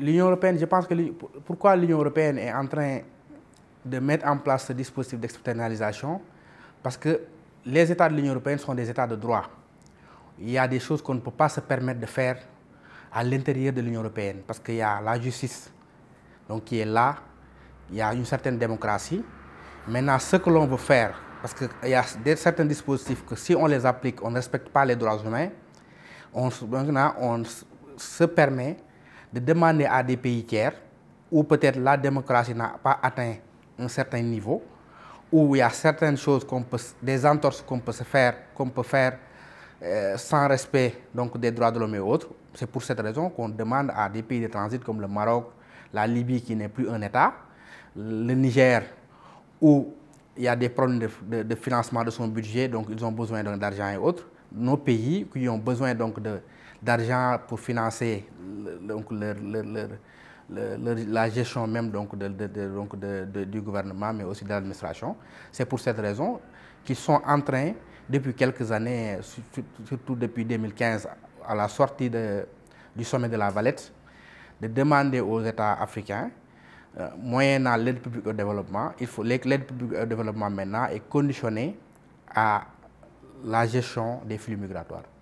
l'Union européenne, je pense que pourquoi l'Union européenne est en train de mettre en place ce dispositif d'externalisation, parce que les États de l'Union européenne sont des États de droit. Il y a des choses qu'on ne peut pas se permettre de faire à l'intérieur de l'Union européenne, parce qu'il y a la justice donc, qui est là, il y a une certaine démocratie. Maintenant, ce que l'on veut faire, parce qu'il y a certains dispositifs que si on les applique, on ne respecte pas les droits humains, on, on se permet de demander à des pays tiers où peut-être la démocratie n'a pas atteint un certain niveau, où il y a certaines choses qu'on peut, des entorses qu'on peut se faire, qu'on peut faire euh, sans respect donc, des droits de l'homme et autres. C'est pour cette raison qu'on demande à des pays de transit comme le Maroc, la Libye qui n'est plus un État, le Niger où il y a des problèmes de, financement de son budget, donc ils ont besoin d'argent et autres. Nos pays qui ont besoin donc d'argent pour financer la gestion même donc, du gouvernement, mais aussi de l'administration. C'est pour cette raison qu'ils sont en train, depuis quelques années, surtout depuis 2015, à la sortie du sommet de la Valette, de demander aux États africains, euh, moyennant l'aide publique au développement, il faut l'aide publique au développement maintenant est conditionnée à la gestion des flux migratoires.